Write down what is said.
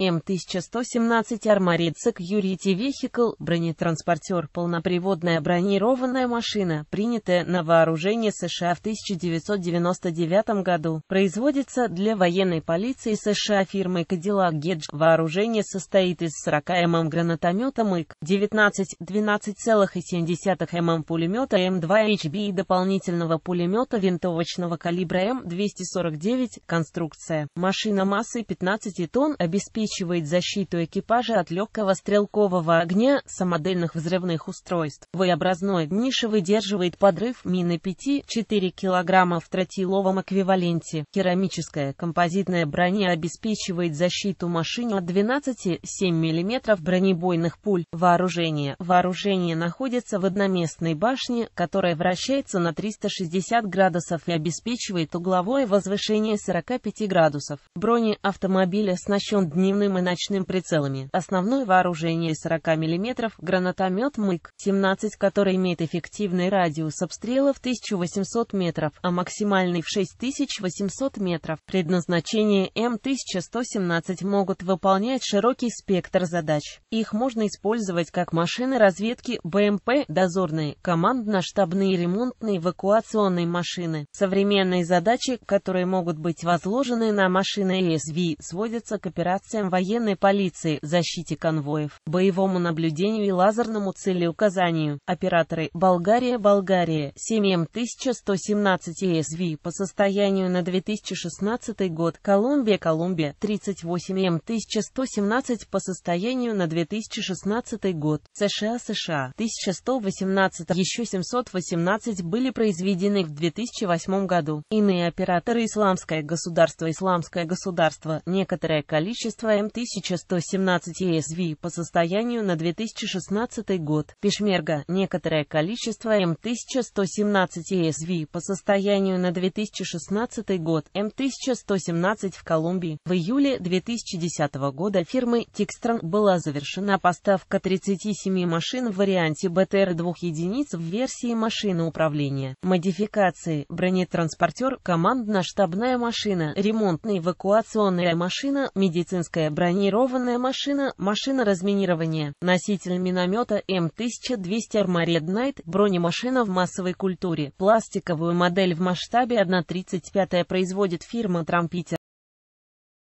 М1117 Armored Security Vehicle – бронетранспортер, полноприводная бронированная машина, принятая на вооружение США в 1999 году. Производится для военной полиции США фирмы Cadillac Gedge. Вооружение состоит из 40 мм гранатомета МИГ-19, 12,7 мм пулемета М2HB и дополнительного пулемета винтовочного калибра М249. Конструкция. Машина массой 15 тонн обеспечивает обеспечивает защиту экипажа от легкого стрелкового огня самодельных взрывных устройств. V-образной ниша выдерживает подрыв мины 5-4 кг в тротиловом эквиваленте. Керамическая композитная броня обеспечивает защиту машин от 12,7 мм бронебойных пуль. Вооружение. Вооружение находится в одноместной башне, которая вращается на 360 градусов и обеспечивает угловое возвышение 45 градусов. Бронеавтомобиль оснащен дневным дневным и ночным прицелами. Основное вооружение 40 мм гранатомет МИГ-17, который имеет эффективный радиус обстрела в 1800 метров, а максимальный в 6800 метров. Предназначение М1117 могут выполнять широкий спектр задач. Их можно использовать как машины разведки, БМП, дозорные, командно-штабные, ремонтные, эвакуационные машины. Современные задачи, которые могут быть возложены на машины СВ, сводятся к операциям военной полиции, защите конвоев, боевому наблюдению и лазерному целеуказанию. Операторы Болгария Болгария 7117 СВ по состоянию на 2016 год Колумбия Колумбия 38М1117 по состоянию на 2016 год США США 1118 еще 718 были произведены в 2008 году. Иные операторы Исламское государство Исламское государство некоторое количество АМ-1117 ESV по состоянию на 2016 год. Пешмерга. Некоторое количество М-1117 эм ESV по состоянию на 2016 год. М-1117 эм в Колумбии. В июле 2010 года фирмы Текстрон была завершена поставка 37 машин в варианте БТР двух единиц в версии машины управления. Модификации. Бронетранспортер, командно-штабная машина, ремонтно-эвакуационная машина, медицинская Легкая бронированная машина, машина разминирования, носитель миномета М1200 Armored Knight, бронемашина в массовой культуре. Пластиковую модель в масштабе 1.35 производит фирма Трампитер.